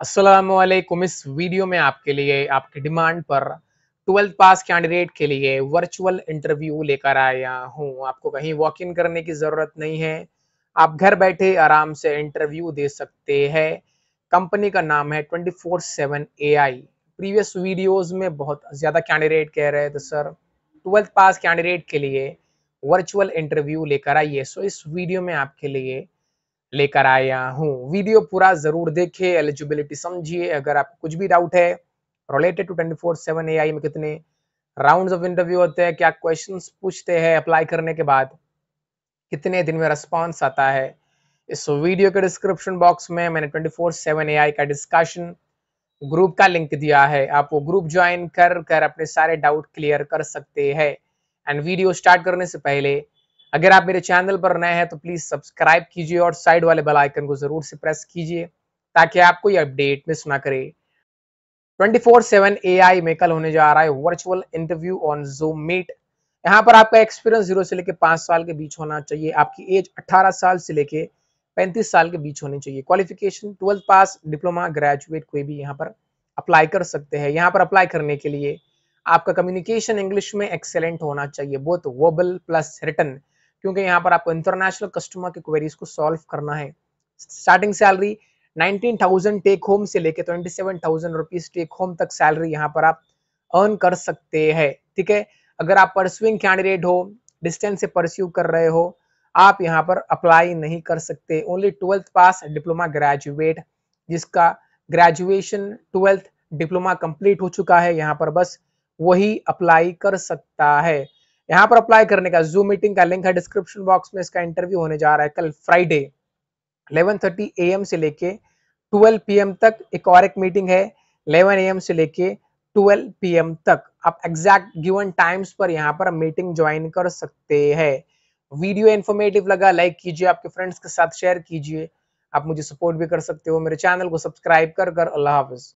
असलम इस वीडियो में आपके लिए आपकी डिमांड पर ट्वेल्थ पास कैंडिडेट के लिए वर्चुअल इंटरव्यू लेकर आया हूँ आपको कहीं वॉक इन करने की ज़रूरत नहीं है आप घर बैठे आराम से इंटरव्यू दे सकते हैं कंपनी का नाम है twenty four seven A I previous videos में बहुत ज़्यादा कैंडिडेट कह रहे थे सर ट्वेल्थ पास कैंडिडेट के लिए वर्चुअल इंटरव्यू लेकर आइए सो इस वीडियो में आपके लिए लेकर आया हूँ वीडियो पूरा जरूर देखिए एलिजिबिलिटी समझिए अगर आपको कुछ भी डाउट है related to twenty four seven A में कितने राउंड ऑफ इंटरव्यू होते हैं क्या क्वेश्चन पूछते हैं अप्लाई करने के बाद कितने दिन में रिस्पॉन्स आता है इस वीडियो के डिस्क्रिप्शन बॉक्स में मैंने ट्वेंटी फोर सेवन ए का डिस्कशन ग्रुप का लिंक दिया है आप वो ग्रुप ज्वाइन कर कर अपने सारे डाउट क्लियर कर सकते हैं एंड वीडियो स्टार्ट करने से पहले अगर आप मेरे चैनल पर नए हैं तो प्लीज सब्सक्राइब कीजिए और साइड वाले बेल आइकन को जरूर से प्रेस कीजिए ताकि आपको ये अपडेट मिस ना करे 24/7 एआई में कल होने जा रहा है virtual interview on Zoom meet यहाँ पर आपका एक्सपीरियंस जीरो से लेकर पांच साल के बीच होना चाहिए आपकी एज अठारह साल से लेके पैंतीस साल के बीच होनी चाहिए qualification twelfth pass diploma graduate कोई भी यहाँ पर अप्लाई कर सकते हैं यहाँ पर अप्लाई करने के लिए आपका कम्युनिकेशन इंग्लिश में एक्सेलेंट होना चाहिए बोथ वर्बल प्लस रिटर्न क्योंकि यहाँ पर आपको इंटरनेशनल कस्टमर के क्वेरीज को सॉल्व करना है स्टार्टिंग सैलरी 19,000 टेक होम से लेके 27,000 रुपीस टेक होम तक सैलरी यहाँ पर आप अर्न कर सकते हैं ठीक है अगर आप परस्यूइंग कैंडिडेट हो डिस्टेंस से परस्यू कर रहे हो आप यहाँ पर अप्लाई नहीं कर सकते only twelfth pass diploma graduate जिसका ग्रेजुएशन ट्वेल्थ डिप्लोमा कंप्लीट हो चुका है यहाँ पर बस वही अप्लाई कर सकता है यहाँ पर अप्लाई करने का जूम मीटिंग का लिंक है डिस्क्रिप्शन बॉक्स में इसका इंटरव्यू होने जा रहा है कल फ्राइडे 11:30 एएम से लेके 12 पीएम तक एक और एक मीटिंग है 11 एएम से लेके 12 पीएम तक आप एग्जैक्ट गिवन टाइम्स पर यहां पर मीटिंग ज्वाइन कर सकते हैं वीडियो इन्फॉर्मेटिव लगा लाइक कीजिए आपके फ्रेंड्स के साथ शेयर कीजिए आप मुझे सपोर्ट भी कर सकते हो मेरे चैनल को सब्सक्राइब कर कर अल्लाह हाफिज